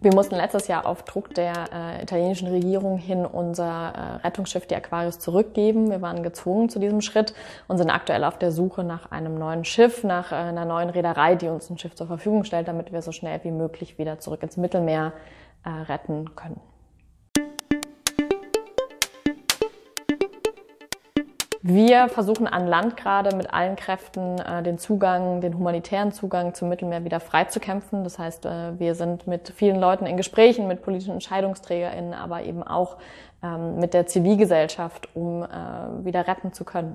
Wir mussten letztes Jahr auf Druck der äh, italienischen Regierung hin unser äh, Rettungsschiff, die Aquarius, zurückgeben. Wir waren gezwungen zu diesem Schritt und sind aktuell auf der Suche nach einem neuen Schiff, nach äh, einer neuen Reederei, die uns ein Schiff zur Verfügung stellt, damit wir so schnell wie möglich wieder zurück ins Mittelmeer äh, retten können. Wir versuchen an Land gerade mit allen Kräften äh, den Zugang, den humanitären Zugang zum Mittelmeer wieder freizukämpfen. Das heißt, äh, wir sind mit vielen Leuten in Gesprächen, mit politischen EntscheidungsträgerInnen, aber eben auch ähm, mit der Zivilgesellschaft, um äh, wieder retten zu können.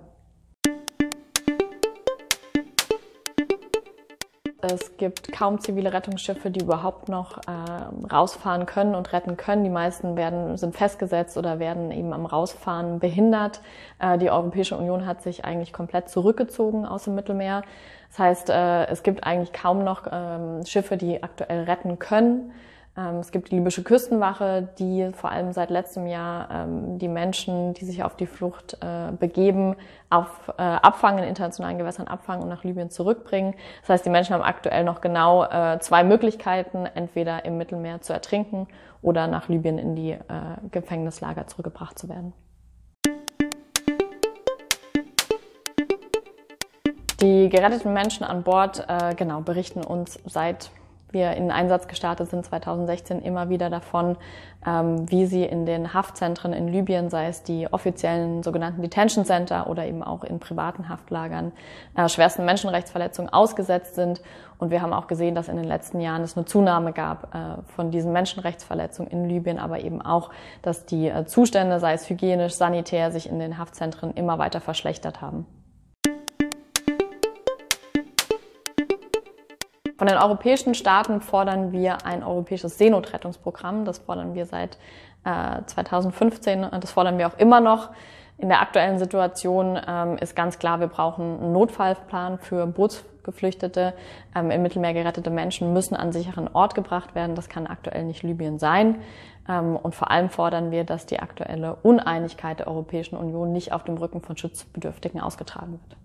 Es gibt kaum zivile Rettungsschiffe, die überhaupt noch äh, rausfahren können und retten können. Die meisten werden, sind festgesetzt oder werden eben am Rausfahren behindert. Äh, die Europäische Union hat sich eigentlich komplett zurückgezogen aus dem Mittelmeer. Das heißt, äh, es gibt eigentlich kaum noch ähm, Schiffe, die aktuell retten können. Ähm, es gibt die libysche Küstenwache, die vor allem seit letztem Jahr ähm, die Menschen, die sich auf die Flucht äh, begeben, auf äh, abfangen, in internationalen Gewässern abfangen und nach Libyen zurückbringen. Das heißt, die Menschen haben aktuell noch genau äh, zwei Möglichkeiten, entweder im Mittelmeer zu ertrinken oder nach Libyen in die Gefängnislager zurückgebracht zu werden. Die geretteten Menschen an Bord genau berichten uns seit wir in Einsatz gestartet sind 2016 immer wieder davon, ähm, wie sie in den Haftzentren in Libyen, sei es die offiziellen sogenannten Detention Center oder eben auch in privaten Haftlagern, äh, schwersten Menschenrechtsverletzungen ausgesetzt sind. Und wir haben auch gesehen, dass in den letzten Jahren es eine Zunahme gab äh, von diesen Menschenrechtsverletzungen in Libyen, aber eben auch, dass die äh, Zustände, sei es hygienisch, sanitär, sich in den Haftzentren immer weiter verschlechtert haben. Von den europäischen Staaten fordern wir ein europäisches Seenotrettungsprogramm. Das fordern wir seit äh, 2015 und das fordern wir auch immer noch. In der aktuellen Situation ähm, ist ganz klar, wir brauchen einen Notfallplan für Bootsgeflüchtete. Ähm, Im Mittelmeer gerettete Menschen müssen an sicheren Ort gebracht werden. Das kann aktuell nicht Libyen sein. Ähm, und vor allem fordern wir, dass die aktuelle Uneinigkeit der Europäischen Union nicht auf dem Rücken von Schutzbedürftigen ausgetragen wird.